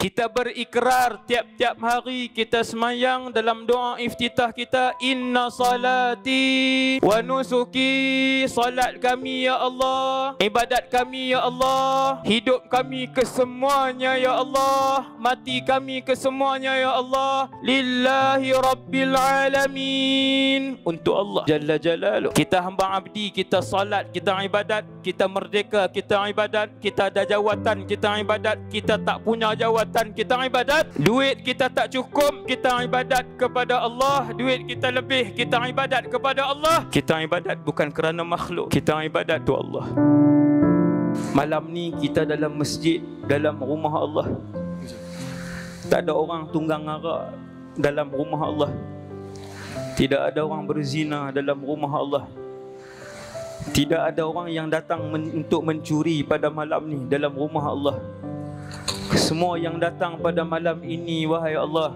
Kita berikrar tiap-tiap hari kita semayang dalam doa iftitah kita inna salati wa nusuki salat kami ya Allah ibadat kami ya Allah hidup kami kesemuanya ya Allah mati kami kesemuanya ya Allah lillahi rabbil alamin untuk Allah jalla jalaluh kita hamba abdi kita salat kita ibadat kita merdeka kita ibadat kita ada jawatan kita ibadat kita tak punya jawatan kekuatan kita ibadat duit kita tak cukup kita ibadat kepada Allah duit kita lebih kita ibadat kepada Allah kita ibadat bukan kerana makhluk kita ibadat tu Allah malam ni kita dalam masjid dalam rumah Allah tak ada orang tunggang arah dalam rumah Allah tidak ada orang berzina dalam rumah Allah tidak ada orang yang datang men- untuk mencuri pada malam ni dalam rumah Allah semua yang datang pada malam ini wahai Allah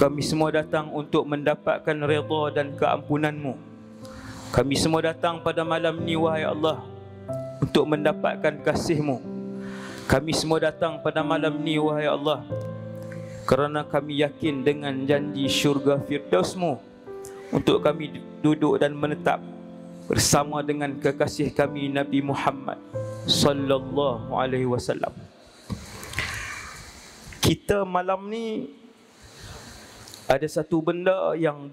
kami semua datang untuk mendapatkan redha dan keampunanMu. kami semua datang pada malam ini wahai Allah untuk mendapatkan kasihMu. kami semua datang pada malam ini wahai Allah kerana kami yakin dengan janji syurga firdausMu untuk kami duduk dan menetap bersama dengan kekasih kami Nabi Muhammad sallallahu alaihi wasallam kita malam ni ada satu benda yang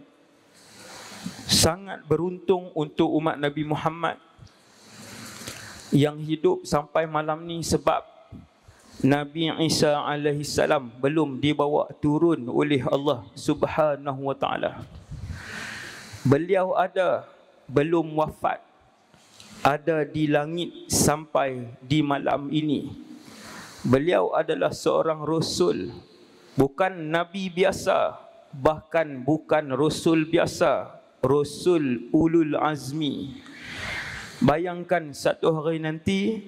sangat beruntung untuk umat Nabi Muhammad yang hidup sampai malam ni sebab Nabi Isa alaihi belum dibawa turun oleh Allah Subhanahu Beliau ada belum wafat ada di langit sampai di malam ini. Beliau adalah seorang rasul, bukan nabi biasa, bahkan bukan rasul biasa, rasul ulul azmi. Bayangkan satu hari nanti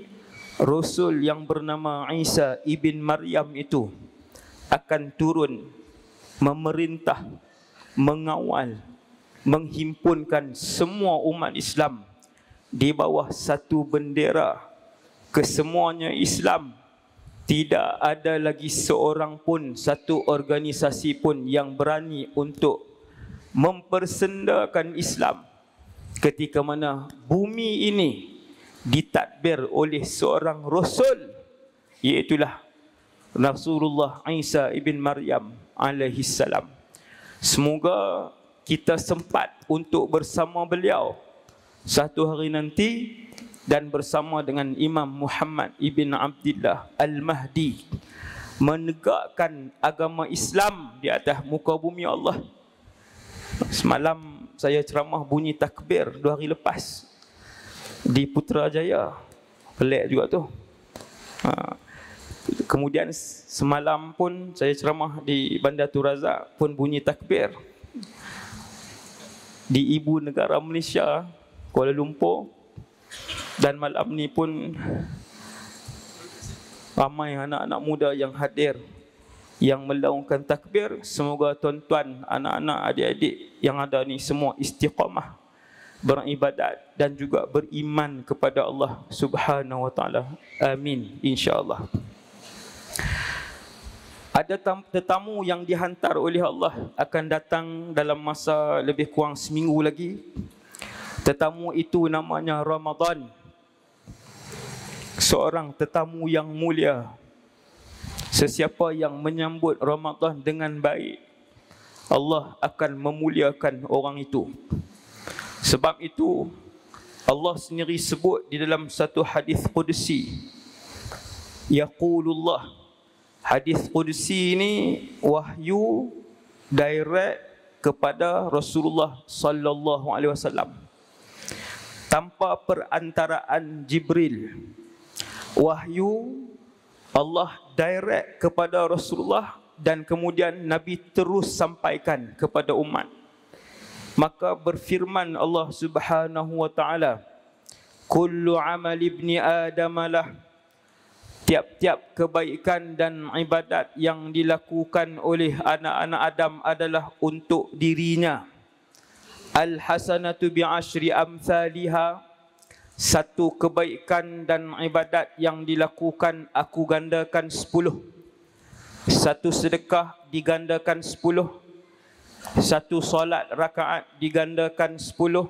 rasul yang bernama Isa ibn Maryam itu akan turun memerintah, mengawal, menghimpunkan semua umat Islam di bawah satu bendera kesemuanya Islam tidak ada lagi seorang pun satu organisasi pun yang berani untuk mempersendakan Islam ketika mana bumi ini ditadbir oleh seorang rasul iaitu Rasulullah Isa ibn Maryam alaihi salam semoga kita sempat untuk bersama beliau satu hari nanti dan bersama dengan Imam Muhammad ibn Abdullah al-Mahdi menegakkan agama Islam di atas muka bumi Allah. Semalam saya ceramah bunyi takbir dua hari lepas di Putrajaya. Pelik juga tu. Ha. Kemudian semalam pun saya ceramah di Bandar Turaza pun bunyi takbir. Di ibu negara Malaysia, Kuala Lumpur dan malam ni pun ramai anak-anak muda yang hadir yang melaungkan takbir semoga tuan-tuan anak-anak adik-adik yang ada ni semua istiqamah beribadat dan juga beriman kepada Allah Subhanahu wa taala. Amin insya-Allah. Ada tetamu yang dihantar oleh Allah akan datang dalam masa lebih kurang seminggu lagi. Tetamu itu namanya Ramadan seorang tetamu yang mulia. Sesiapa yang menyambut Ramadan dengan baik, Allah akan memuliakan orang itu. Sebab itu Allah sendiri sebut di dalam satu hadis qudsi. Yaqulullah. Hadis qudsi ini wahyu direct kepada Rasulullah sallallahu alaihi wasallam tanpa perantaraan Jibril wahyu Allah direct kepada Rasulullah dan kemudian Nabi terus sampaikan kepada umat. Maka berfirman Allah Subhanahu wa taala, "Kullu amal ibni Adamalah Tiap-tiap kebaikan dan ibadat yang dilakukan oleh anak-anak Adam adalah untuk dirinya. Al-hasanatu bi'ashri amthaliha. amsalihah satu kebaikan dan ibadat yang dilakukan aku gandakan sepuluh. Satu sedekah digandakan sepuluh. Satu solat rakaat digandakan sepuluh.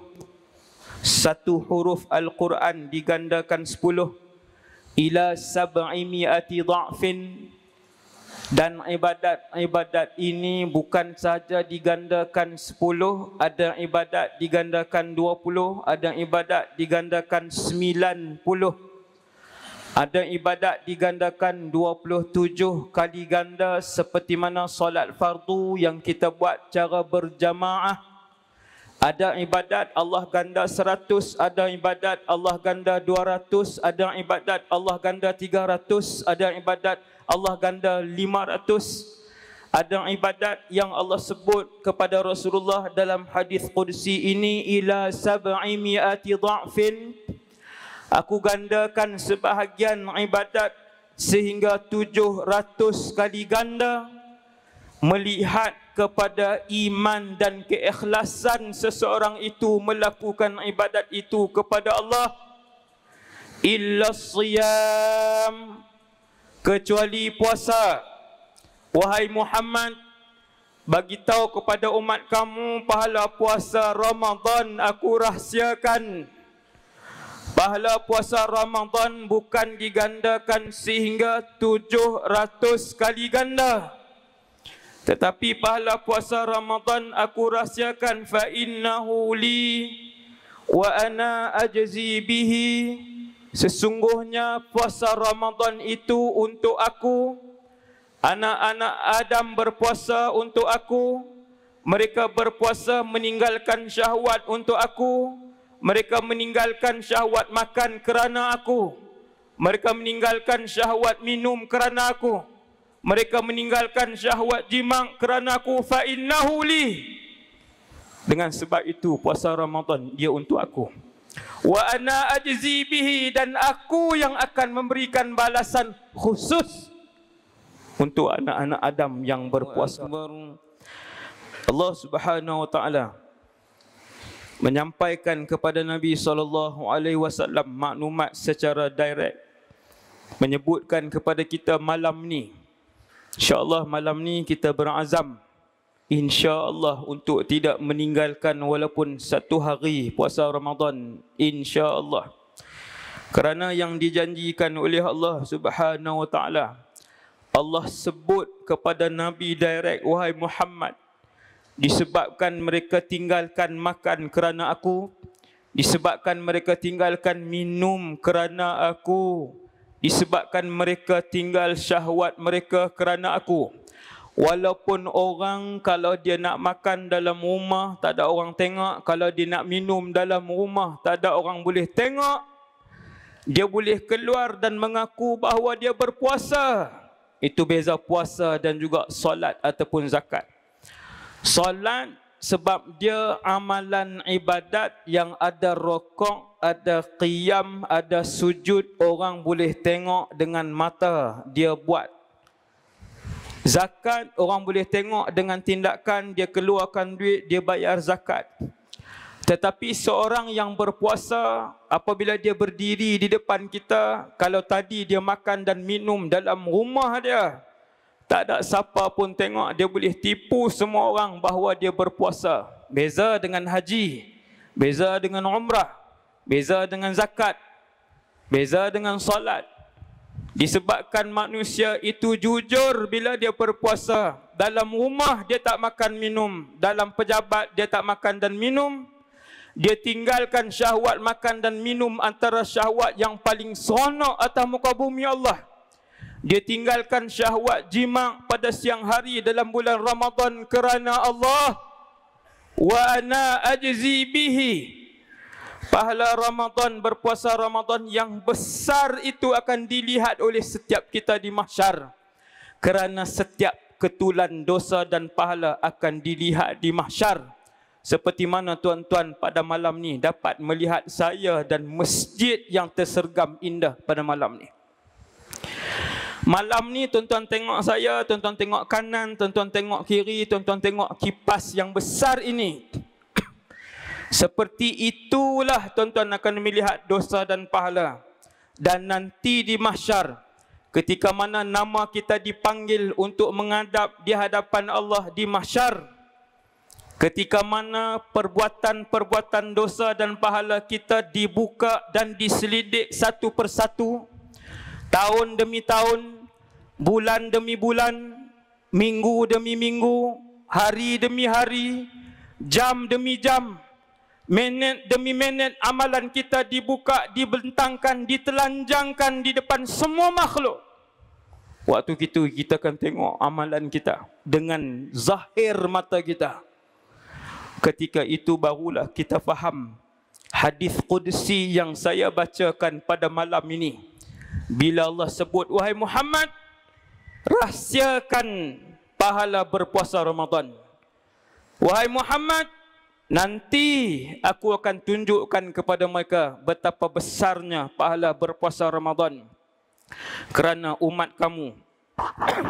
Satu huruf Al-Quran digandakan sepuluh. Ila sab'i da'fin dan ibadat-ibadat ini bukan sahaja digandakan 10 ada ibadat digandakan 20 ada ibadat digandakan 90 ada ibadat digandakan 27 kali ganda seperti mana solat fardu yang kita buat cara berjamaah ada ibadat Allah ganda seratus, ada ibadat Allah ganda dua ratus, ada ibadat Allah ganda tiga ratus, ada ibadat Allah ganda 500 ada ibadat yang Allah sebut kepada Rasulullah dalam hadis qudsi ini ila sab'i mi'ati dha'fin aku gandakan sebahagian ibadat sehingga 700 kali ganda melihat kepada iman dan keikhlasan seseorang itu melakukan ibadat itu kepada Allah illa siyam kecuali puasa. Wahai Muhammad, bagi tahu kepada umat kamu pahala puasa Ramadan aku rahsiakan. Pahala puasa Ramadan bukan digandakan sehingga 700 kali ganda. Tetapi pahala puasa Ramadan aku rahsiakan fa innahu li wa ana ajzi bihi Sesungguhnya puasa Ramadan itu untuk aku Anak-anak Adam berpuasa untuk aku Mereka berpuasa meninggalkan syahwat untuk aku Mereka meninggalkan syahwat makan kerana aku Mereka meninggalkan syahwat minum kerana aku Mereka meninggalkan syahwat jimak kerana aku Fa'innahu li Dengan sebab itu puasa Ramadan dia untuk aku wa ana ajzi bihi dan aku yang akan memberikan balasan khusus untuk anak-anak Adam yang berpuasa. Allah Subhanahu wa taala menyampaikan kepada Nabi sallallahu alaihi wasallam maklumat secara direct menyebutkan kepada kita malam ni insya Allah malam ni kita berazam insyaallah untuk tidak meninggalkan walaupun satu hari puasa Ramadan insyaallah kerana yang dijanjikan oleh Allah Subhanahu wa taala Allah sebut kepada nabi direct wahai Muhammad disebabkan mereka tinggalkan makan kerana aku disebabkan mereka tinggalkan minum kerana aku disebabkan mereka tinggal syahwat mereka kerana aku Walaupun orang kalau dia nak makan dalam rumah tak ada orang tengok, kalau dia nak minum dalam rumah tak ada orang boleh tengok, dia boleh keluar dan mengaku bahawa dia berpuasa. Itu beza puasa dan juga solat ataupun zakat. Solat sebab dia amalan ibadat yang ada rokok, ada qiyam, ada sujud, orang boleh tengok dengan mata dia buat. Zakat orang boleh tengok dengan tindakan dia keluarkan duit, dia bayar zakat. Tetapi seorang yang berpuasa apabila dia berdiri di depan kita, kalau tadi dia makan dan minum dalam rumah dia, tak ada siapa pun tengok dia boleh tipu semua orang bahawa dia berpuasa. Beza dengan haji, beza dengan umrah, beza dengan zakat, beza dengan salat. Disebabkan manusia itu jujur bila dia berpuasa. Dalam rumah dia tak makan minum. Dalam pejabat dia tak makan dan minum. Dia tinggalkan syahwat makan dan minum antara syahwat yang paling seronok atas muka bumi Allah. Dia tinggalkan syahwat jimak pada siang hari dalam bulan Ramadan kerana Allah. Wa ana ajzi bihi. Pahala Ramadan, berpuasa Ramadan yang besar itu akan dilihat oleh setiap kita di mahsyar. Kerana setiap ketulan dosa dan pahala akan dilihat di mahsyar. Seperti mana tuan-tuan pada malam ni dapat melihat saya dan masjid yang tersergam indah pada malam ni. Malam ni tuan-tuan tengok saya, tuan-tuan tengok kanan, tuan-tuan tengok kiri, tuan-tuan tengok kipas yang besar ini. Seperti itulah tuan-tuan akan melihat dosa dan pahala. Dan nanti di mahsyar, ketika mana nama kita dipanggil untuk mengadap di hadapan Allah di mahsyar, ketika mana perbuatan-perbuatan dosa dan pahala kita dibuka dan diselidik satu persatu, tahun demi tahun, bulan demi bulan, minggu demi minggu, hari demi hari, jam demi jam, Menit demi menit amalan kita dibuka, dibentangkan, ditelanjangkan di depan semua makhluk. Waktu itu kita akan tengok amalan kita dengan zahir mata kita. Ketika itu barulah kita faham hadis qudsi yang saya bacakan pada malam ini. Bila Allah sebut, wahai Muhammad, rahsiakan pahala berpuasa Ramadan. Wahai Muhammad, Nanti aku akan tunjukkan kepada mereka betapa besarnya pahala berpuasa Ramadan kerana umat kamu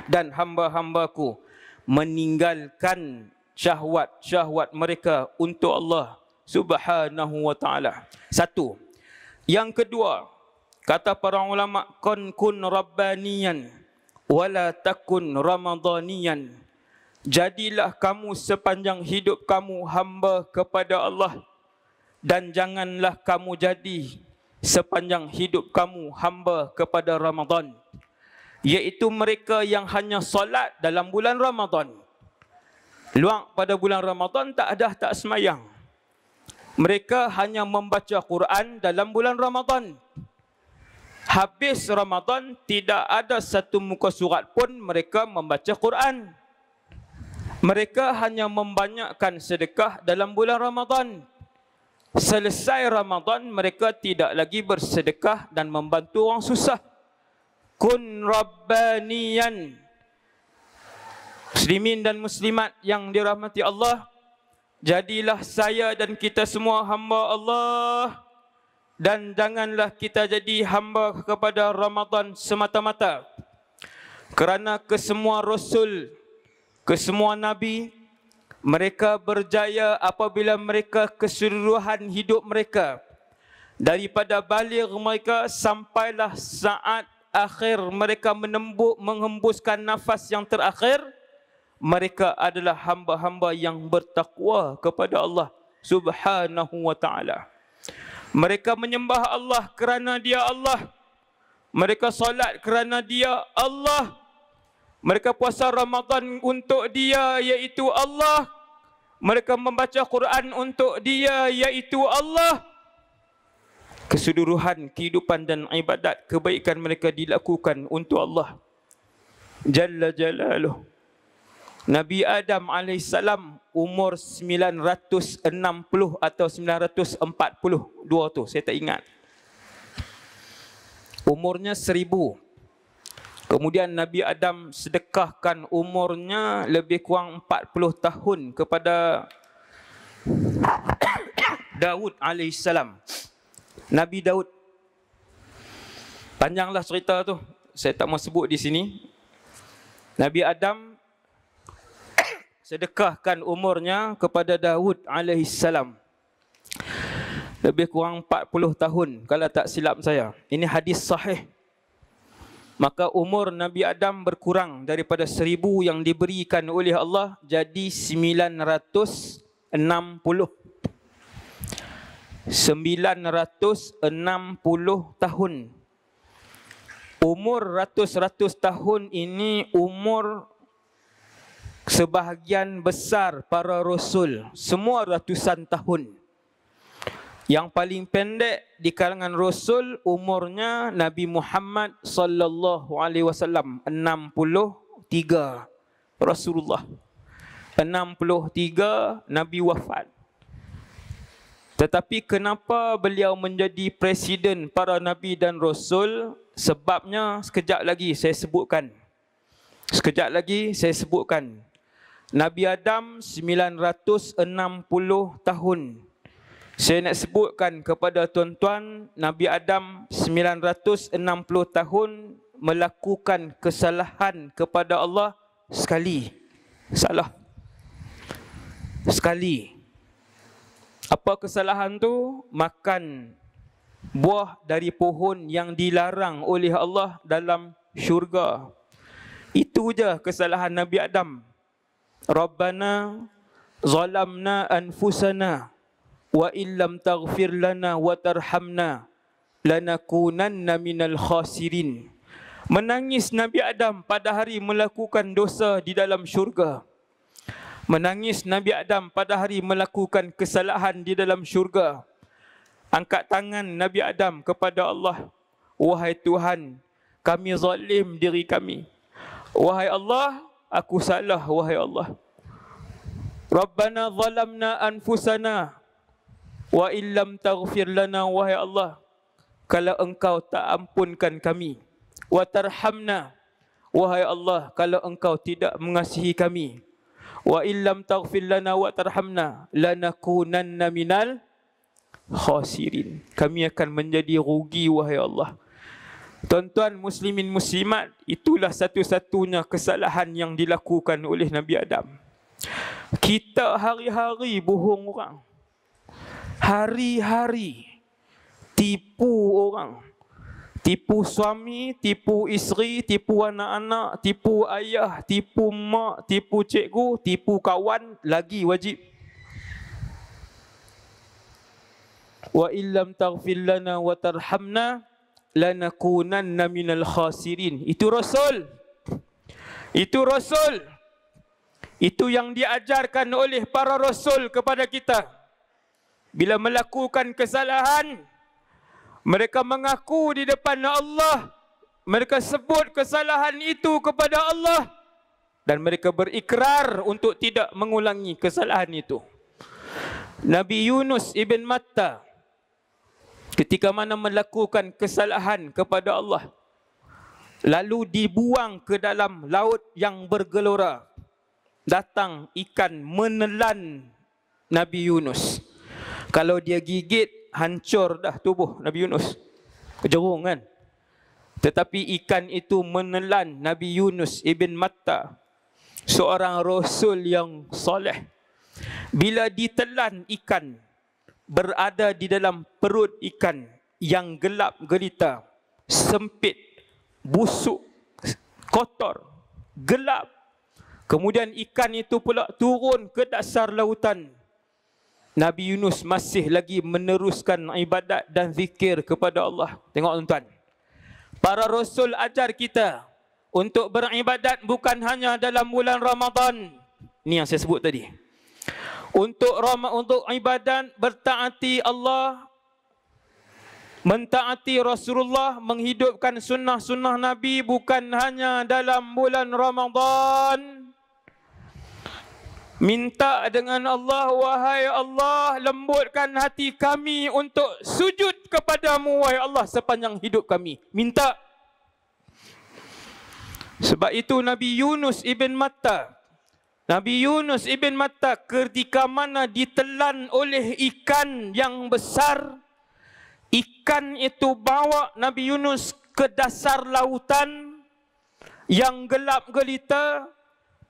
dan hamba-hambaku meninggalkan syahwat-syahwat mereka untuk Allah Subhanahu wa taala. Satu. Yang kedua, kata para ulama kun kun rabbaniyan wala takun ramadaniyan. Jadilah kamu sepanjang hidup kamu hamba kepada Allah dan janganlah kamu jadi sepanjang hidup kamu hamba kepada Ramadan iaitu mereka yang hanya solat dalam bulan Ramadan luang pada bulan Ramadan tak ada tak semayang mereka hanya membaca Quran dalam bulan Ramadan habis Ramadan tidak ada satu muka surat pun mereka membaca Quran mereka hanya membanyakkan sedekah dalam bulan Ramadhan. Selesai Ramadhan, mereka tidak lagi bersedekah dan membantu orang susah. Kun rabbaniyan. Muslimin dan muslimat yang dirahmati Allah, jadilah saya dan kita semua hamba Allah dan janganlah kita jadi hamba kepada Ramadhan semata-mata. Kerana kesemua rasul Kesemua Nabi, mereka berjaya apabila mereka keseluruhan hidup mereka. Daripada balik mereka sampailah saat akhir mereka menembuk, menghembuskan nafas yang terakhir. Mereka adalah hamba-hamba yang bertakwa kepada Allah subhanahu wa ta'ala. Mereka menyembah Allah kerana dia Allah. Mereka solat kerana dia Allah. Allah. Mereka puasa Ramadan untuk dia yaitu Allah. Mereka membaca Quran untuk dia yaitu Allah. Keseluruhan kehidupan dan ibadat kebaikan mereka dilakukan untuk Allah. Jalla jalaluh. Nabi Adam AS umur 960 atau 942 tu saya tak ingat. Umurnya Kemudian Nabi Adam sedekahkan umurnya lebih kurang 40 tahun kepada Daud alaihissalam. Nabi Daud. Panjanglah cerita tu. Saya tak mau sebut di sini. Nabi Adam sedekahkan umurnya kepada Daud alaihissalam. Lebih kurang 40 tahun kalau tak silap saya. Ini hadis sahih. Maka umur Nabi Adam berkurang daripada seribu yang diberikan oleh Allah jadi sembilan sembilan ratus ratus enam puluh enam puluh tahun. Umur ratus-ratus tahun ini umur sebahagian besar para rasul. Semua ratusan tahun. Tahun yang paling pendek di kalangan rasul umurnya Nabi Muhammad sallallahu alaihi wasallam 63 Rasulullah 63 Nabi wafat tetapi kenapa beliau menjadi presiden para nabi dan rasul sebabnya sekejap lagi saya sebutkan sekejap lagi saya sebutkan Nabi Adam 960 tahun saya nak sebutkan kepada tuan-tuan, Nabi Adam 960 tahun melakukan kesalahan kepada Allah sekali. Salah. Sekali. Apa kesalahan tu? Makan buah dari pohon yang dilarang oleh Allah dalam syurga. Itu je kesalahan Nabi Adam. Rabbana zalamna anfusana wa illam taghfir lana wa tarhamna lanakunanna minal khasirin menangis nabi adam pada hari melakukan dosa di dalam syurga menangis nabi adam pada hari melakukan kesalahan di dalam syurga angkat tangan nabi adam kepada Allah wahai tuhan kami zalim diri kami wahai Allah aku salah wahai Allah rabbana zalamna anfusana Wa illam taghfir lana wahai Allah kalau engkau tak ampunkan kami wa tarhamna wahai Allah kalau engkau tidak mengasihi kami wa illam taghfir lana wa tarhamna lanakunanna minal khasirin kami akan menjadi rugi wahai Allah Tuan-tuan muslimin muslimat itulah satu-satunya kesalahan yang dilakukan oleh Nabi Adam kita hari-hari bohong orang hari-hari tipu orang. Tipu suami, tipu isteri, tipu anak-anak, tipu ayah, tipu mak, tipu cikgu, tipu kawan, lagi wajib. Wa illam taghfir lana wa tarhamna lanakunanna minal khasirin. Itu Rasul. Itu Rasul. Itu yang diajarkan oleh para Rasul kepada kita bila melakukan kesalahan mereka mengaku di depan Allah mereka sebut kesalahan itu kepada Allah dan mereka berikrar untuk tidak mengulangi kesalahan itu Nabi Yunus ibn Matta ketika mana melakukan kesalahan kepada Allah lalu dibuang ke dalam laut yang bergelora datang ikan menelan Nabi Yunus. Kalau dia gigit, hancur dah tubuh Nabi Yunus. Kejerung kan? Tetapi ikan itu menelan Nabi Yunus Ibn Matta. Seorang Rasul yang soleh. Bila ditelan ikan, berada di dalam perut ikan yang gelap gelita, sempit, busuk, kotor, gelap. Kemudian ikan itu pula turun ke dasar lautan Nabi Yunus masih lagi meneruskan ibadat dan zikir kepada Allah. Tengok tuan-tuan. Para rasul ajar kita untuk beribadat bukan hanya dalam bulan Ramadan. Ni yang saya sebut tadi. Untuk Ramadan untuk ibadat bertaati Allah mentaati Rasulullah menghidupkan sunnah-sunnah Nabi bukan hanya dalam bulan Ramadan. Minta dengan Allah, wahai Allah, lembutkan hati kami untuk sujud kepadamu, wahai Allah, sepanjang hidup kami. Minta. Sebab itu Nabi Yunus Ibn Matta, Nabi Yunus Ibn Matta ketika mana ditelan oleh ikan yang besar, ikan itu bawa Nabi Yunus ke dasar lautan yang gelap gelita,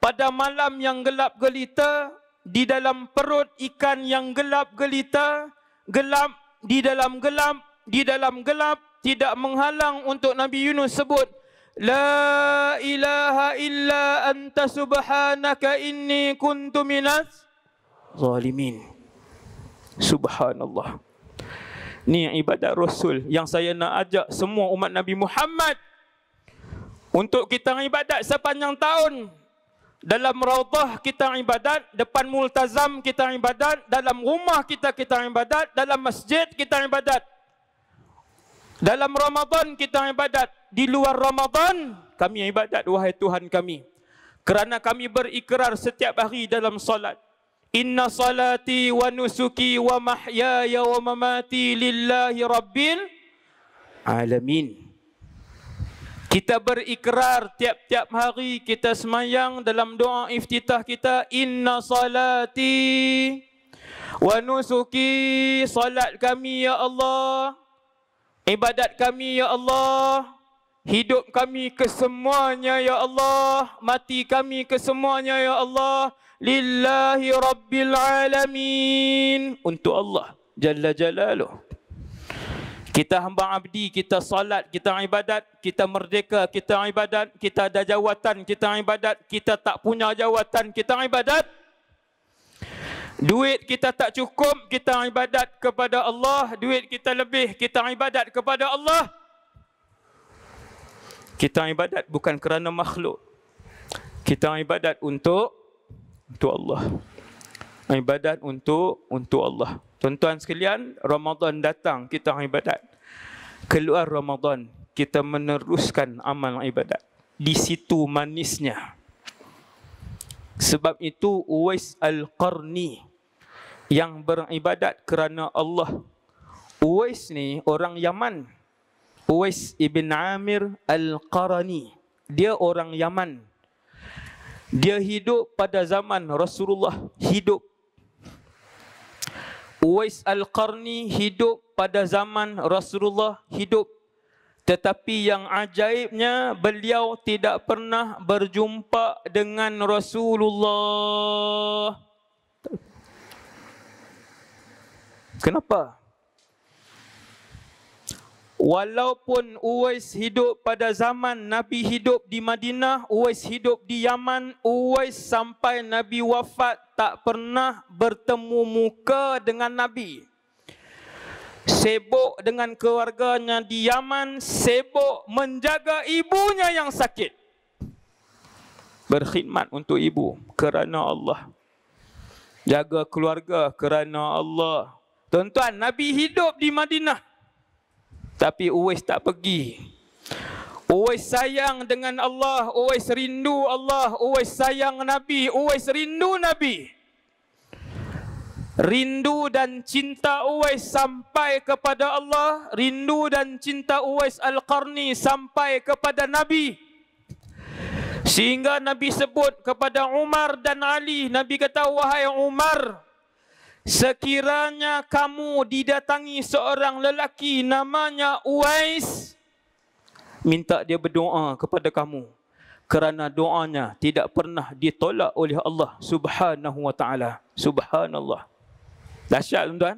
pada malam yang gelap gelita di dalam perut ikan yang gelap gelita gelap di dalam gelap di dalam gelap tidak menghalang untuk Nabi Yunus sebut la ilaha illa anta subhanaka inni kuntu minaz zalimin subhanallah ni ibadat rasul yang saya nak ajak semua umat Nabi Muhammad untuk kita ibadat sepanjang tahun dalam raudhah kita ibadat, depan multazam kita ibadat, dalam rumah kita kita ibadat, dalam masjid kita ibadat. Dalam Ramadan kita ibadat, di luar Ramadan kami ibadat wahai Tuhan kami. Kerana kami berikrar setiap hari dalam solat. Inna salati wa nusuki wa mahyaya wa mamati lillahi rabbil alamin. Kita berikrar tiap-tiap hari kita semayang dalam doa iftitah kita inna salati wa nusuki salat kami ya Allah ibadat kami ya Allah hidup kami kesemuanya ya Allah mati kami kesemuanya ya Allah lillahi rabbil alamin untuk Allah jalla jalaluhu kita hamba abdi, kita salat, kita ibadat, kita merdeka, kita ibadat, kita ada jawatan, kita ibadat, kita tak punya jawatan, kita ibadat. Duit kita tak cukup, kita ibadat kepada Allah. Duit kita lebih, kita ibadat kepada Allah. Kita ibadat bukan kerana makhluk. Kita ibadat untuk untuk Allah. Ibadat untuk untuk Allah. Tuan-tuan sekalian, Ramadan datang kita ibadat. Keluar Ramadan, kita meneruskan amal ibadat. Di situ manisnya. Sebab itu Uwais Al-Qarni yang beribadat kerana Allah. Uwais ni orang Yaman. Uwais ibn Amir Al-Qarni. Dia orang Yaman. Dia hidup pada zaman Rasulullah hidup Uwais Al-Qarni hidup pada zaman Rasulullah hidup. Tetapi yang ajaibnya beliau tidak pernah berjumpa dengan Rasulullah. Kenapa? Walaupun Uwais hidup pada zaman Nabi hidup di Madinah, Uwais hidup di Yaman, Uwais sampai Nabi wafat tak pernah bertemu muka dengan Nabi. Sibuk dengan keluarganya di Yaman, sibuk menjaga ibunya yang sakit. Berkhidmat untuk ibu kerana Allah. Jaga keluarga kerana Allah. Tuan-tuan, Nabi hidup di Madinah. Tapi Uwais tak pergi Uwais sayang dengan Allah, uwais rindu Allah, uwais sayang Nabi, uwais rindu Nabi. Rindu dan cinta uwais sampai kepada Allah, rindu dan cinta uwais Al-Qarni sampai kepada Nabi. Sehingga Nabi sebut kepada Umar dan Ali, Nabi kata, wahai Umar, sekiranya kamu didatangi seorang lelaki namanya Uwais, minta dia berdoa kepada kamu kerana doanya tidak pernah ditolak oleh Allah Subhanahu wa taala. Subhanallah. Dahsyat tuan-tuan.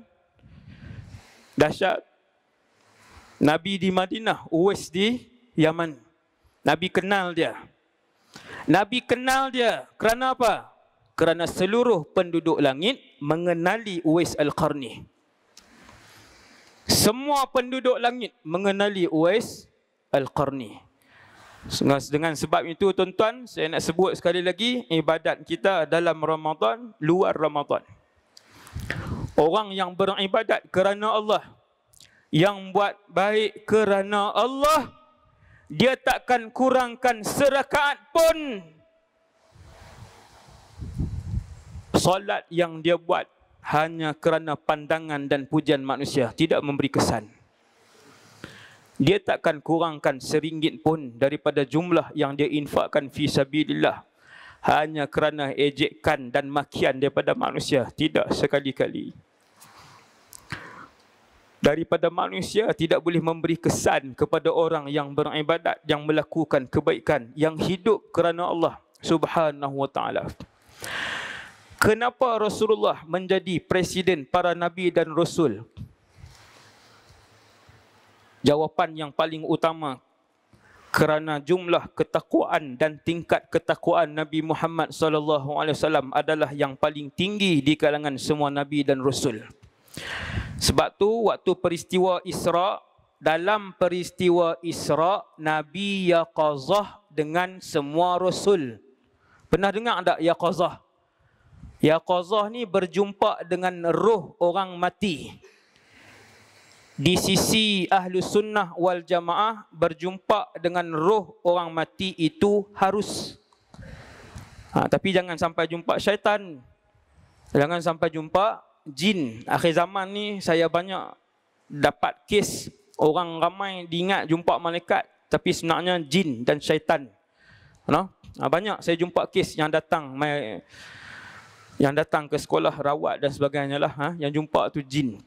Dahsyat. Nabi di Madinah, Uwais di Yaman. Nabi kenal dia. Nabi kenal dia kerana apa? Kerana seluruh penduduk langit mengenali Uwais Al-Qarni. Semua penduduk langit mengenali Uwais Al-Qarni. Dengan sebab itu tuan-tuan, saya nak sebut sekali lagi ibadat kita dalam Ramadan, luar Ramadan. Orang yang beribadat kerana Allah, yang buat baik kerana Allah, dia takkan kurangkan serakaat pun Salat yang dia buat hanya kerana pandangan dan pujian manusia tidak memberi kesan dia takkan kurangkan seringgit pun daripada jumlah yang dia infakkan fi sabilillah hanya kerana ejekan dan makian daripada manusia tidak sekali-kali daripada manusia tidak boleh memberi kesan kepada orang yang beribadat yang melakukan kebaikan yang hidup kerana Allah subhanahu wa taala kenapa Rasulullah menjadi presiden para nabi dan rasul jawapan yang paling utama kerana jumlah ketakwaan dan tingkat ketakwaan Nabi Muhammad sallallahu alaihi wasallam adalah yang paling tinggi di kalangan semua nabi dan rasul. Sebab tu waktu peristiwa Isra, dalam peristiwa Isra Nabi yaqazah dengan semua rasul. Pernah dengar tak yaqazah? Yaqazah ni berjumpa dengan roh orang mati di sisi ahlu sunnah wal jamaah berjumpa dengan roh orang mati itu harus ha, tapi jangan sampai jumpa syaitan jangan sampai jumpa jin akhir zaman ni saya banyak dapat kes orang ramai diingat jumpa malaikat tapi sebenarnya jin dan syaitan no? Ha, banyak saya jumpa kes yang datang my, yang datang ke sekolah rawat dan sebagainya lah ha, yang jumpa tu jin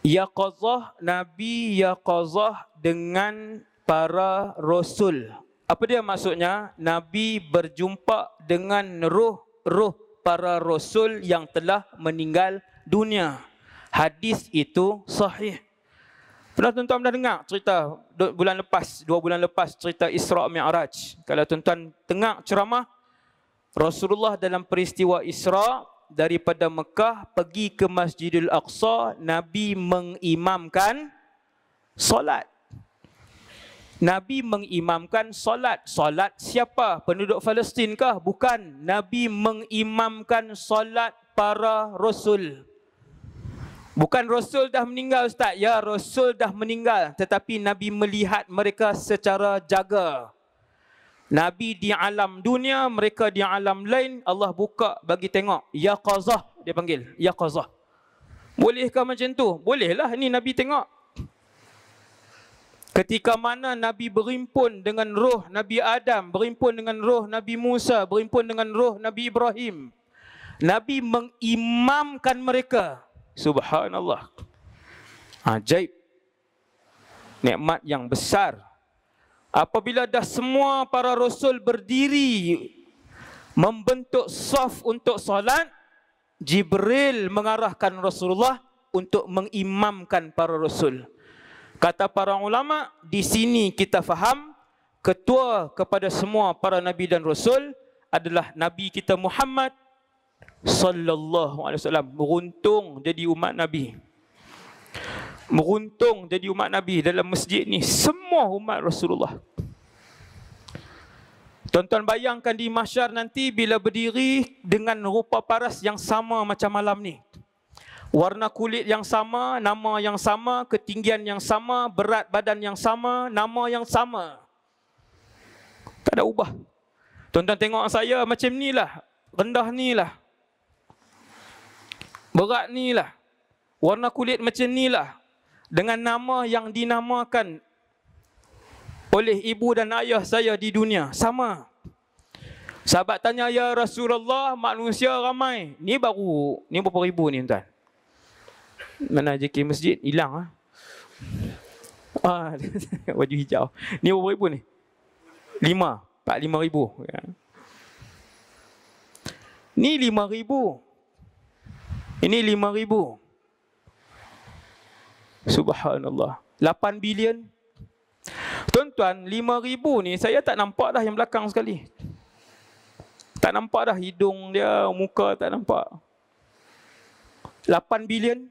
Yaqazah Nabi Yaqazah dengan para Rasul. Apa dia maksudnya? Nabi berjumpa dengan ruh-ruh para Rasul yang telah meninggal dunia. Hadis itu sahih. Pernah tuan-tuan pernah dengar cerita bulan lepas, dua bulan lepas cerita Isra' Mi'raj. Kalau tuan-tuan tengah ceramah, Rasulullah dalam peristiwa Isra' daripada Mekah pergi ke Masjidil Aqsa, Nabi mengimamkan solat. Nabi mengimamkan solat. Solat siapa? Penduduk Palestin kah? Bukan. Nabi mengimamkan solat para rasul. Bukan rasul dah meninggal ustaz. Ya, rasul dah meninggal tetapi Nabi melihat mereka secara jaga. Nabi di alam dunia, mereka di alam lain, Allah buka bagi tengok. Ya qazah, dia panggil. Ya qazah. Bolehkah macam tu? Bolehlah, ni Nabi tengok. Ketika mana Nabi berimpun dengan roh Nabi Adam, berimpun dengan roh Nabi Musa, berimpun dengan roh Nabi Ibrahim. Nabi mengimamkan mereka. Subhanallah. Ajaib. Ha, Nikmat yang besar apabila dah semua para rasul berdiri membentuk saf untuk solat Jibril mengarahkan Rasulullah untuk mengimamkan para rasul kata para ulama di sini kita faham ketua kepada semua para nabi dan rasul adalah nabi kita Muhammad sallallahu alaihi wasallam beruntung jadi umat nabi meruntung jadi umat Nabi dalam masjid ni semua umat Rasulullah. Tonton bayangkan di mahsyar nanti bila berdiri dengan rupa paras yang sama macam malam ni. Warna kulit yang sama, nama yang sama, ketinggian yang sama, berat badan yang sama, nama yang sama. Tak ada ubah. Tonton tengok saya macam ni lah. Rendah ni lah. Berat ni lah. Warna kulit macam ni lah dengan nama yang dinamakan oleh ibu dan ayah saya di dunia sama sahabat tanya ya Rasulullah manusia ramai ni baru ni berapa ribu ni tuan mana JK masjid hilang ah ah baju hijau ni berapa ribu ni lima empat lima ribu ya. ni lima ribu ini lima ribu Subhanallah. 8 bilion. Tuan-tuan, ribu ni saya tak nampak dah yang belakang sekali. Tak nampak dah hidung dia, muka tak nampak. 8 bilion.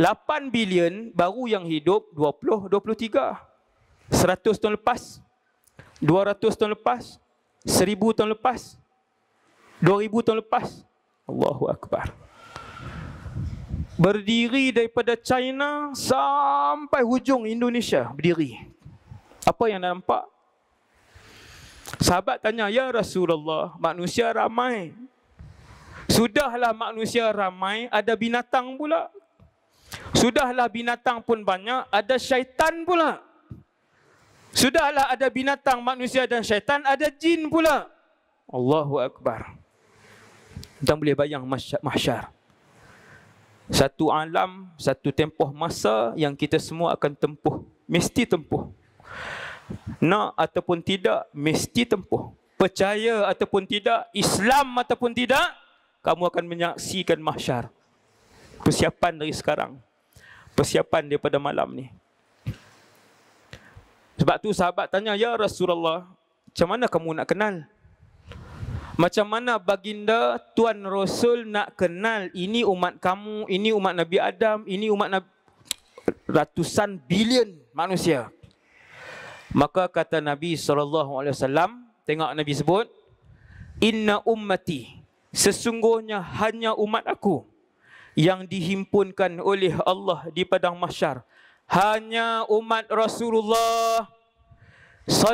8 bilion baru yang hidup 20, 23. 100 tahun lepas. 200 tahun lepas. 1,000 tahun lepas. 2,000 tahun lepas. Allahu Akbar berdiri daripada China sampai hujung Indonesia berdiri. Apa yang anda nampak? Sahabat tanya, Ya Rasulullah, manusia ramai. Sudahlah manusia ramai, ada binatang pula. Sudahlah binatang pun banyak, ada syaitan pula. Sudahlah ada binatang, manusia dan syaitan, ada jin pula. Allahu Akbar. Kita boleh bayang mahsyar satu alam, satu tempoh masa yang kita semua akan tempuh. Mesti tempuh. Nak ataupun tidak, mesti tempuh. Percaya ataupun tidak, Islam ataupun tidak, kamu akan menyaksikan mahsyar. Persiapan dari sekarang. Persiapan daripada malam ni. Sebab tu sahabat tanya, Ya Rasulullah, macam mana kamu nak kenal? Macam mana baginda Tuan Rasul nak kenal ini umat kamu, ini umat Nabi Adam, ini umat Nabi... ratusan bilion manusia. Maka kata Nabi SAW, tengok Nabi sebut, Inna ummati, sesungguhnya hanya umat aku yang dihimpunkan oleh Allah di padang mahsyar. Hanya umat Rasulullah saw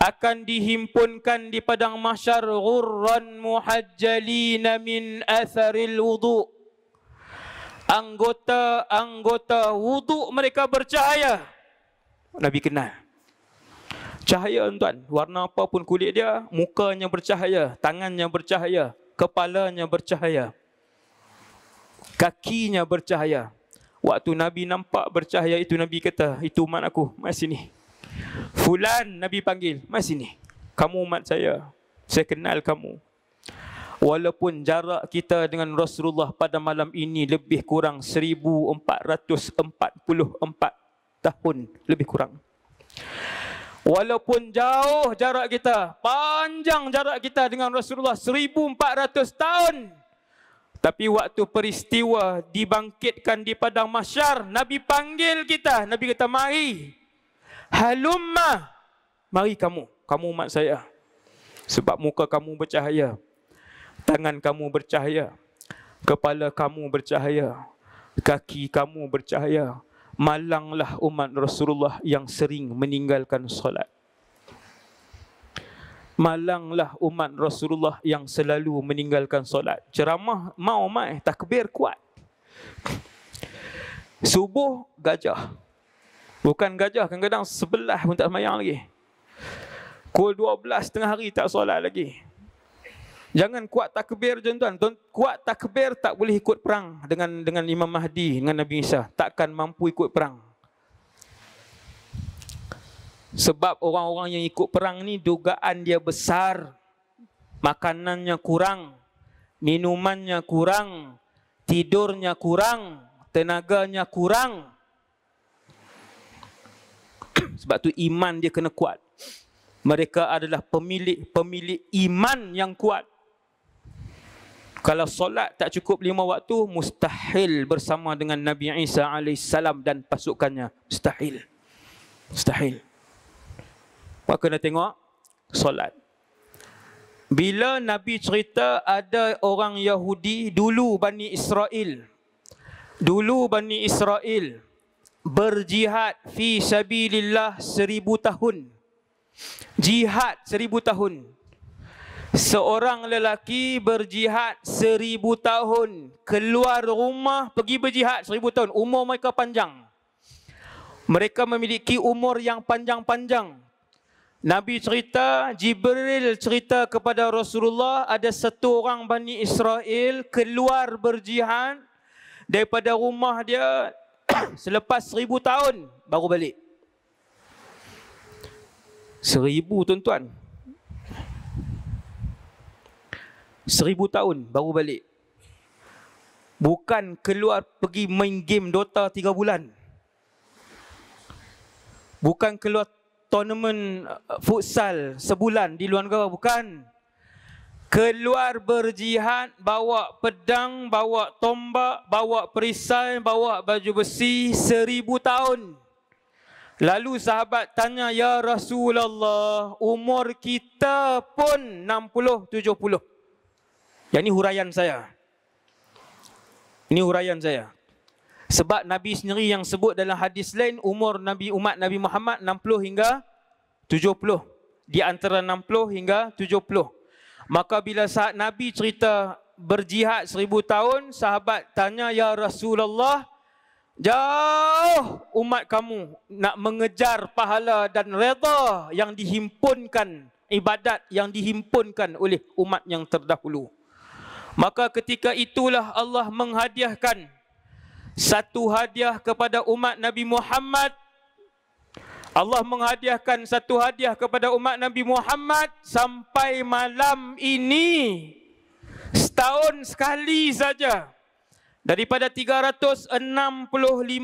akan dihimpunkan di padang mahsyar ghurran muhajjalin min atharil wudu anggota-anggota wudu mereka bercahaya nabi kenal cahaya tuan warna apa pun kulit dia mukanya bercahaya tangannya bercahaya kepalanya bercahaya kakinya bercahaya waktu nabi nampak bercahaya itu nabi kata itu umat aku mai sini Fulan Nabi panggil, mai sini. Kamu umat saya. Saya kenal kamu. Walaupun jarak kita dengan Rasulullah pada malam ini lebih kurang 1444 tahun lebih kurang. Walaupun jauh jarak kita, panjang jarak kita dengan Rasulullah 1400 tahun. Tapi waktu peristiwa dibangkitkan di padang mahsyar, Nabi panggil kita. Nabi kata, "Mari, halumma mari kamu kamu umat saya sebab muka kamu bercahaya tangan kamu bercahaya kepala kamu bercahaya kaki kamu bercahaya malanglah umat Rasulullah yang sering meninggalkan solat malanglah umat Rasulullah yang selalu meninggalkan solat ceramah mau mai takbir kuat subuh gajah Bukan gajah, kadang-kadang sebelah pun tak semayang lagi. Kul belas tengah hari tak solat lagi. Jangan kuat takbir je tuan. Kuat takbir tak boleh ikut perang dengan dengan Imam Mahdi, dengan Nabi Isa. Takkan mampu ikut perang. Sebab orang-orang yang ikut perang ni dugaan dia besar. Makanannya kurang. Minumannya kurang. Tidurnya kurang. Tenaganya kurang. Sebab tu iman dia kena kuat. Mereka adalah pemilik-pemilik iman yang kuat. Kalau solat tak cukup lima waktu, mustahil bersama dengan Nabi Isa AS dan pasukannya. Mustahil. Mustahil. Kau kena tengok solat. Bila Nabi cerita ada orang Yahudi dulu Bani Israel. Dulu Bani Israel berjihad fi sabilillah seribu tahun. Jihad seribu tahun. Seorang lelaki berjihad seribu tahun. Keluar rumah pergi berjihad seribu tahun. Umur mereka panjang. Mereka memiliki umur yang panjang-panjang. Nabi cerita, Jibril cerita kepada Rasulullah ada satu orang Bani Israel keluar berjihad daripada rumah dia selepas seribu tahun baru balik. Seribu tuan-tuan. Seribu tahun baru balik. Bukan keluar pergi main game Dota tiga bulan. Bukan keluar tournament uh, futsal sebulan di luar negara. Bukan. Bukan keluar berjihad bawa pedang bawa tombak bawa perisai bawa baju besi seribu tahun lalu sahabat tanya ya Rasulullah umur kita pun 60 70 yang ini huraian saya ini huraian saya sebab Nabi sendiri yang sebut dalam hadis lain umur Nabi umat Nabi Muhammad 60 hingga 70 di antara 60 hingga 70 Maka bila saat Nabi cerita berjihad seribu tahun, sahabat tanya, Ya Rasulullah, jauh umat kamu nak mengejar pahala dan reda yang dihimpunkan, ibadat yang dihimpunkan oleh umat yang terdahulu. Maka ketika itulah Allah menghadiahkan satu hadiah kepada umat Nabi Muhammad Allah menghadiahkan satu hadiah kepada umat Nabi Muhammad sampai malam ini setahun sekali saja daripada 365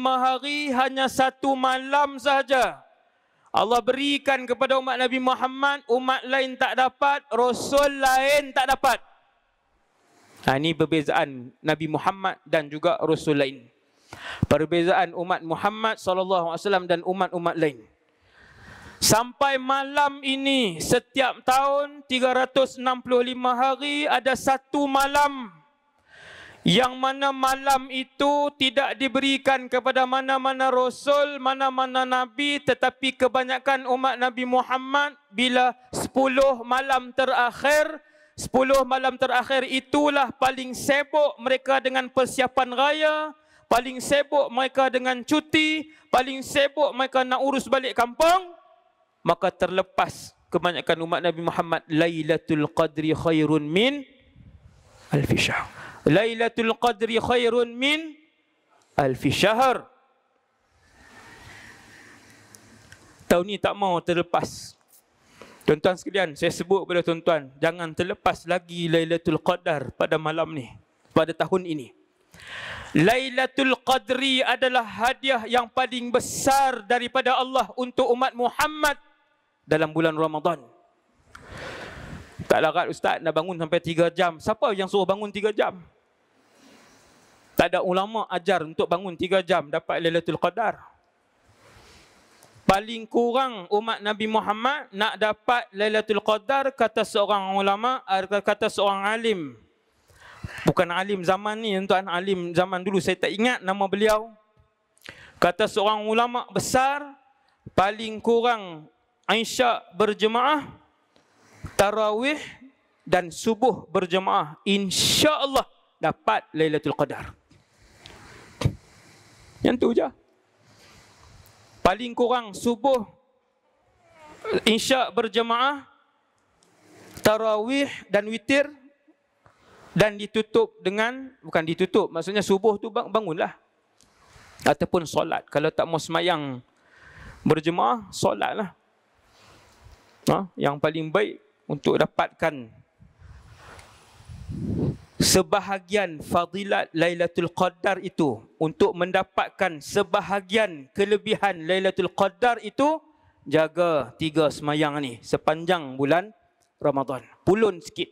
hari hanya satu malam saja Allah berikan kepada umat Nabi Muhammad umat lain tak dapat rasul lain tak dapat ha, ini perbezaan Nabi Muhammad dan juga rasul lain perbezaan umat Muhammad sallallahu alaihi wasallam dan umat-umat lain Sampai malam ini setiap tahun 365 hari ada satu malam yang mana malam itu tidak diberikan kepada mana-mana rasul, mana-mana nabi tetapi kebanyakan umat Nabi Muhammad bila 10 malam terakhir 10 malam terakhir itulah paling sibuk mereka dengan persiapan raya, paling sibuk mereka dengan cuti, paling sibuk mereka nak urus balik kampung maka terlepas kebanyakan umat Nabi Muhammad Lailatul Qadri khairun min alfi syahr. Lailatul Qadri khairun min alfi syahr. Tahun ni tak mau terlepas. Tuan-tuan sekalian, saya sebut kepada tuan-tuan, jangan terlepas lagi Lailatul Qadar pada malam ni, pada tahun ini. Lailatul Qadri adalah hadiah yang paling besar daripada Allah untuk umat Muhammad dalam bulan Ramadan. Tak larat ustaz nak bangun sampai tiga jam. Siapa yang suruh bangun tiga jam? Tak ada ulama ajar untuk bangun tiga jam dapat Lailatul Qadar. Paling kurang umat Nabi Muhammad nak dapat Lailatul Qadar kata seorang ulama, eh, kata seorang alim. Bukan alim zaman ni, tuan alim zaman dulu saya tak ingat nama beliau. Kata seorang ulama besar paling kurang Aisyah berjemaah, Tarawih dan Subuh berjemaah. InsyaAllah dapat Lailatul Qadar. Yang tu je. Paling kurang Subuh, Aisyah berjemaah, Tarawih dan Witir dan ditutup dengan, bukan ditutup, maksudnya Subuh tu bangunlah. Ataupun solat. Kalau tak mau semayang berjemaah, solatlah. lah ha? yang paling baik untuk dapatkan sebahagian fadilat Lailatul Qadar itu untuk mendapatkan sebahagian kelebihan Lailatul Qadar itu jaga tiga semayang ni sepanjang bulan Ramadan pulun sikit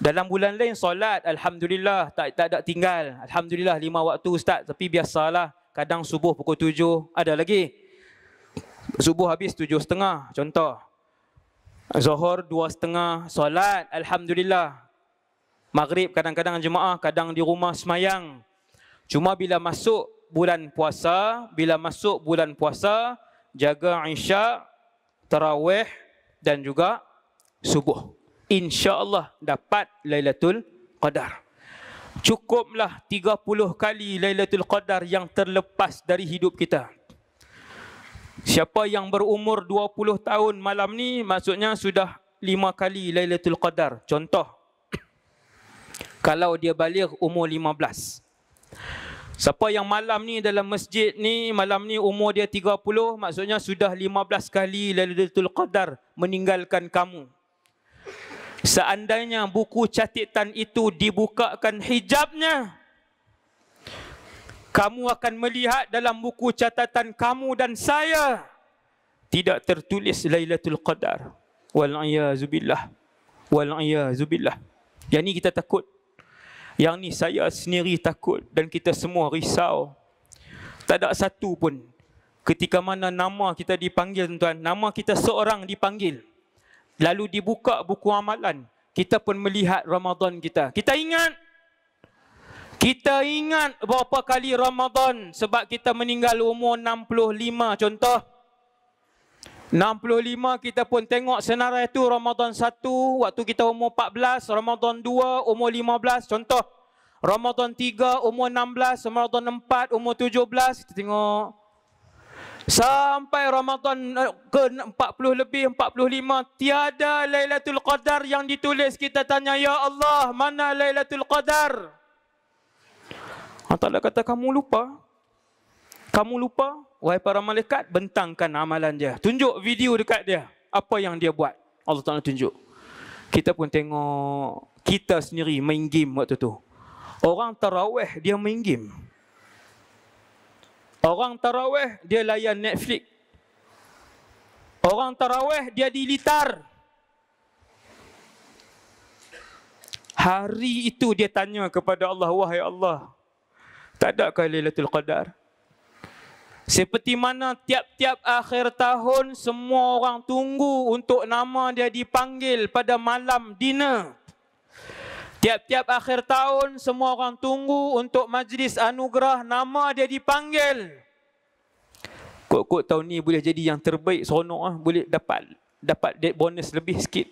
dalam bulan lain solat alhamdulillah tak tak ada tinggal alhamdulillah lima waktu ustaz tapi biasalah kadang subuh pukul tujuh ada lagi subuh habis tujuh setengah, contoh. Zohor dua setengah, salat Alhamdulillah. Maghrib kadang-kadang jemaah, kadang di rumah semayang. Cuma bila masuk bulan puasa, bila masuk bulan puasa, jaga isyak, terawih dan juga subuh. insya Allah dapat Lailatul Qadar. Cukuplah 30 kali Lailatul Qadar yang terlepas dari hidup kita. Siapa yang berumur 20 tahun malam ni maksudnya sudah lima kali Lailatul Qadar. Contoh kalau dia balik umur 15. Siapa yang malam ni dalam masjid ni malam ni umur dia 30 maksudnya sudah 15 kali Lailatul Qadar meninggalkan kamu. Seandainya buku catatan itu dibukakan hijabnya, kamu akan melihat dalam buku catatan kamu dan saya tidak tertulis Lailatul Qadar. Wal a'yazubillah. Wal a'yazubillah. Yang ni kita takut. Yang ni saya sendiri takut dan kita semua risau. Tak ada satu pun ketika mana nama kita dipanggil tuan-tuan, nama kita seorang dipanggil. Lalu dibuka buku amalan, kita pun melihat Ramadan kita. Kita ingat kita ingat berapa kali Ramadan sebab kita meninggal umur 65 contoh. 65 kita pun tengok senarai tu Ramadan 1 waktu kita umur 14, Ramadan 2 umur 15 contoh. Ramadan 3 umur 16, Ramadan 4 umur 17 kita tengok. Sampai Ramadan eh, ke 40 lebih, 45 tiada Lailatul Qadar yang ditulis kita tanya ya Allah, mana Lailatul Qadar? Allah ha, Ta'ala kata kamu lupa. Kamu lupa. Wahai para malaikat bentangkan amalan dia. Tunjuk video dekat dia. Apa yang dia buat. Allah Ta'ala tunjuk. Kita pun tengok kita sendiri main game waktu tu. Orang taraweh dia main game. Orang taraweh dia layan Netflix. Orang taraweh dia dilitar. Hari itu dia tanya kepada Allah, wahai Allah, tak ada ke Lailatul Qadar? Seperti mana tiap-tiap akhir tahun semua orang tunggu untuk nama dia dipanggil pada malam dina. Tiap-tiap akhir tahun semua orang tunggu untuk majlis anugerah nama dia dipanggil. Kok-kok tahun ni boleh jadi yang terbaik, seronok lah. Boleh dapat dapat date bonus lebih sikit.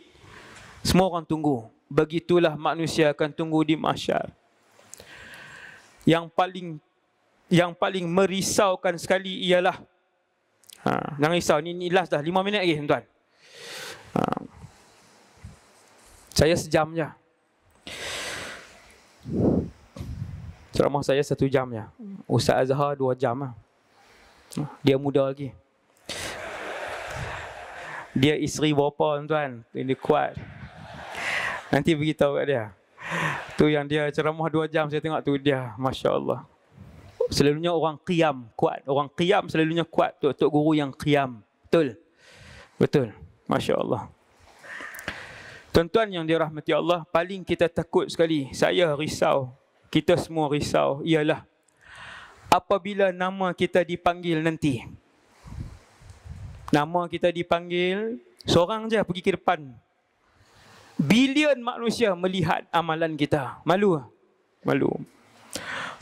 Semua orang tunggu. Begitulah manusia akan tunggu di masyarakat yang paling yang paling merisaukan sekali ialah ha, jangan risau ni, ni last dah 5 minit lagi tuan-tuan ha, saya sejam je ceramah saya satu jam je Ustaz Azhar dua jam lah. dia muda lagi dia isteri bapa tuan-tuan ini kuat nanti beritahu kat dia Tu yang dia ceramah dua jam saya tengok tu dia, masya Allah. Selalunya orang qiyam kuat. Orang qiyam selalunya kuat. tu. tok guru yang qiyam. Betul. Betul. Masya Allah. Tuan-tuan yang dirahmati Allah, paling kita takut sekali. Saya risau. Kita semua risau. Ialah apabila nama kita dipanggil nanti. Nama kita dipanggil, seorang je pergi ke depan bilion manusia melihat amalan kita. Malu? Ah? Malu.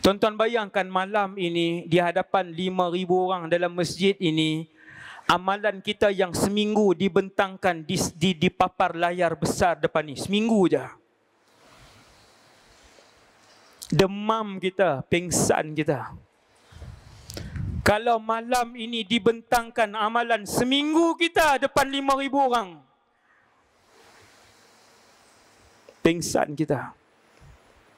Tonton bayangkan malam ini di hadapan 5,000 orang dalam masjid ini, amalan kita yang seminggu dibentangkan di, di, di papar layar besar depan ni. Seminggu je. Demam kita, pingsan kita. Kalau malam ini dibentangkan amalan seminggu kita depan 5,000 orang, pengsan kita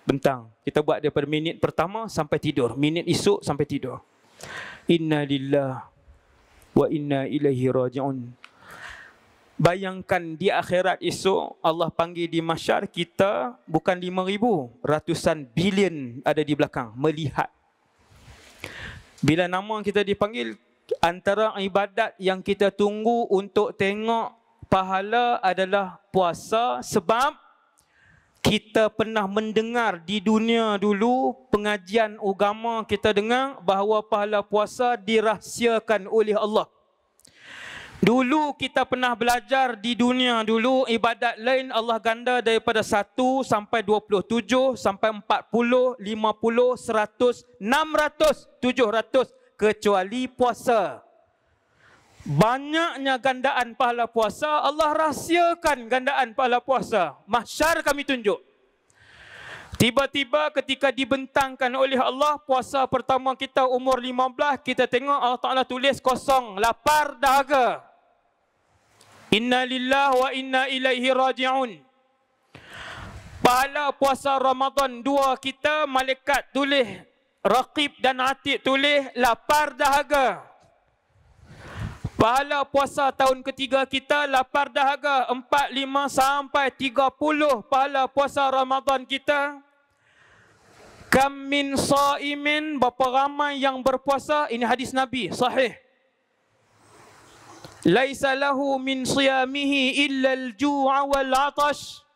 bentang kita buat daripada minit pertama sampai tidur minit esok sampai tidur inna lillah wa inna ilaihi rajiun bayangkan di akhirat esok Allah panggil di mahsyar kita bukan 5000 ratusan bilion ada di belakang melihat bila nama kita dipanggil antara ibadat yang kita tunggu untuk tengok pahala adalah puasa sebab kita pernah mendengar di dunia dulu pengajian agama kita dengar bahawa pahala puasa dirahsiakan oleh Allah. Dulu kita pernah belajar di dunia dulu ibadat lain Allah ganda daripada 1 sampai 27 sampai 40, 50, 100, 600, 700 kecuali puasa. Banyaknya gandaan pahala puasa, Allah rahsiakan gandaan pahala puasa. Mahsyar kami tunjuk. Tiba-tiba ketika dibentangkan oleh Allah, puasa pertama kita umur 15, kita tengok Allah Ta'ala tulis kosong, lapar dahaga. Inna lillah wa inna ilaihi raji'un. Pahala puasa Ramadan dua kita, malaikat tulis, rakib dan atik tulis, lapar dahaga. Pahala puasa tahun ketiga kita lapar dahaga 45 sampai 30 pahala puasa Ramadan kita. Kamin saimin berapa ramai yang berpuasa ini hadis Nabi sahih. Laisa lahu min siyamihi illa al-ju'a wal 'atash.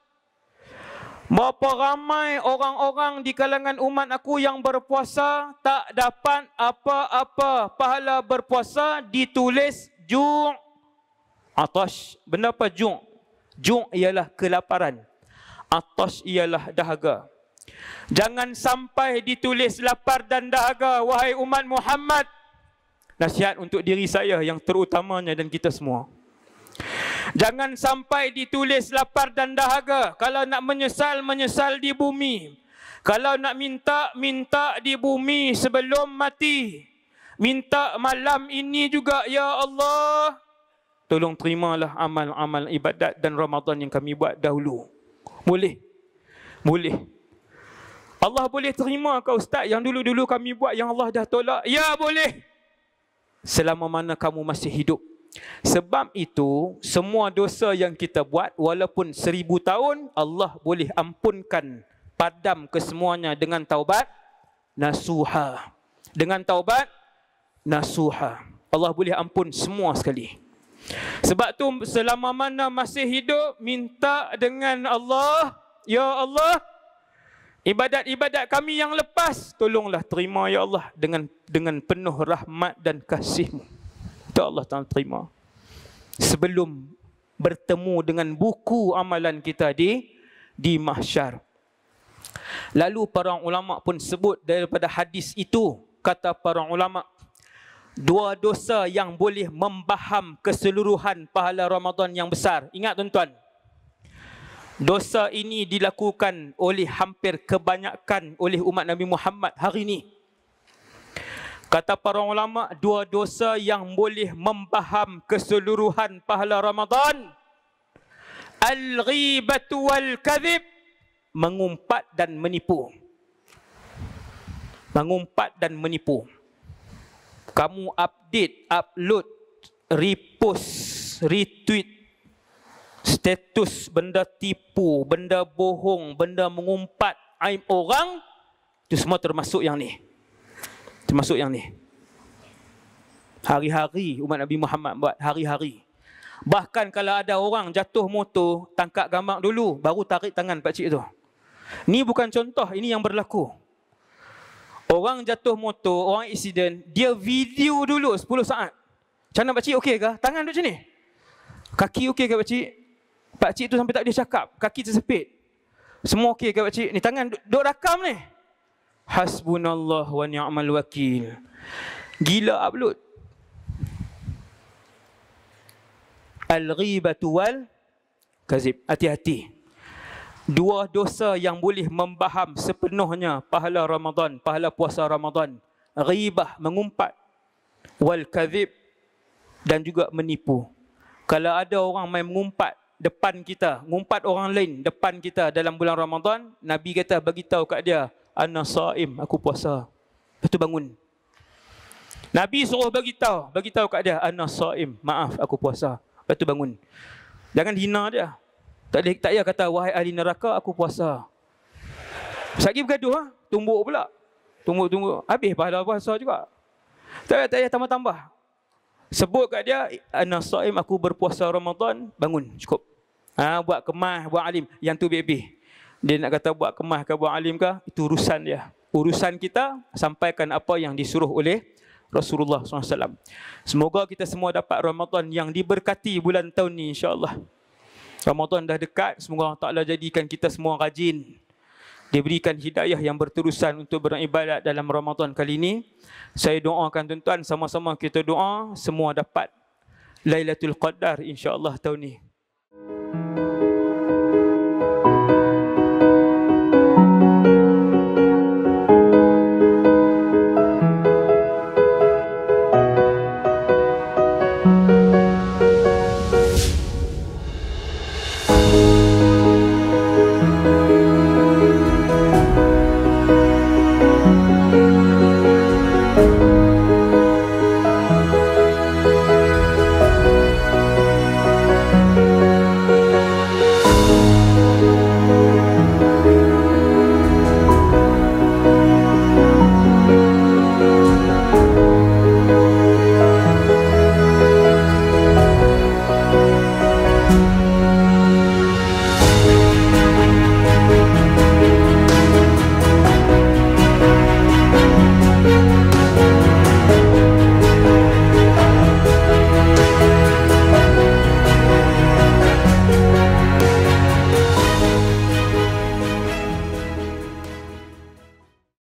Berapa ramai orang-orang di kalangan umat aku yang berpuasa tak dapat apa-apa pahala berpuasa ditulis ju' atas. Benda apa ju'? Ju' ialah kelaparan. Atas ialah dahaga. Jangan sampai ditulis lapar dan dahaga wahai umat Muhammad. Nasihat untuk diri saya yang terutamanya dan kita semua. Jangan sampai ditulis lapar dan dahaga. Kalau nak menyesal, menyesal di bumi. Kalau nak minta, minta di bumi sebelum mati. Minta malam ini juga ya Allah. Tolong terimalah amal-amal ibadat dan Ramadan yang kami buat dahulu. Boleh. Boleh. Allah boleh terima kau, ustaz yang dulu-dulu kami buat yang Allah dah tolak? Ya, boleh. Selama mana kamu masih hidup. Sebab itu, semua dosa yang kita buat walaupun seribu tahun, Allah boleh ampunkan padam kesemuanya dengan taubat nasuha. Dengan taubat nasuha. Allah boleh ampun semua sekali. Sebab tu selama mana masih hidup minta dengan Allah, ya Allah, ibadat-ibadat kami yang lepas tolonglah terima ya Allah dengan dengan penuh rahmat dan kasih-Mu. Allah Taala terima. Sebelum bertemu dengan buku amalan kita di di mahsyar. Lalu para ulama pun sebut daripada hadis itu kata para ulama dua dosa yang boleh membaham keseluruhan pahala Ramadan yang besar. Ingat tuan-tuan. Dosa ini dilakukan oleh hampir kebanyakan oleh umat Nabi Muhammad hari ini. Kata para ulama, dua dosa yang boleh membaham keseluruhan pahala Ramadan. Al-ghibat wal-kadhib. Mengumpat dan menipu. Mengumpat dan menipu. Mengumpat dan menipu kamu update, upload, repost, retweet status benda tipu, benda bohong, benda mengumpat aib orang itu semua termasuk yang ni. Termasuk yang ni. Hari-hari umat Nabi Muhammad buat hari-hari. Bahkan kalau ada orang jatuh motor, tangkap gambar dulu baru tarik tangan pak cik tu. Ni bukan contoh, ini yang berlaku. Orang jatuh motor, orang insiden, dia video dulu 10 saat. Macam mana pakcik okey ke? Tangan duduk sini. Kaki okey ke pakcik? Pakcik tu sampai tak dia cakap. Kaki tersepit. Semua okey ke pakcik? Ni tangan duduk rakam ni. Hasbunallah wa ni'mal wakil. Gila upload. Al-ghibatu wal kazib. Hati-hati dua dosa yang boleh membaham sepenuhnya pahala Ramadan, pahala puasa Ramadan. Ghibah, mengumpat. Wal kadhib dan juga menipu. Kalau ada orang main mengumpat depan kita, mengumpat orang lain depan kita dalam bulan Ramadan, Nabi kata beritahu kat dia, "Ana saim, aku puasa." Lepas tu bangun. Nabi suruh beritahu, beritahu kat dia, "Ana saim, maaf aku puasa." Lepas tu bangun. Jangan hina dia. Tak boleh tak payah kata wahai ahli neraka aku puasa. Sagi bergaduh ah, ha? tumbuk pula. Tumbuk-tumbuk habis pahala puasa juga. Tak payah, tak payah tambah-tambah. Sebut kat dia ana saim aku berpuasa Ramadan, bangun cukup. Ah ha, buat kemah, buat alim yang tu bebe. Dia nak kata buat kemah ke buat alim ke itu urusan dia. Urusan kita sampaikan apa yang disuruh oleh Rasulullah SAW. Semoga kita semua dapat Ramadan yang diberkati bulan tahun ini insyaAllah. allah Ramadan dah dekat, semoga Allah Ta'ala jadikan kita semua rajin. Dia berikan hidayah yang berterusan untuk beribadat dalam Ramadan kali ini. Saya doakan tuan-tuan sama-sama kita doa semua dapat Lailatul Qadar insya-Allah tahun ini.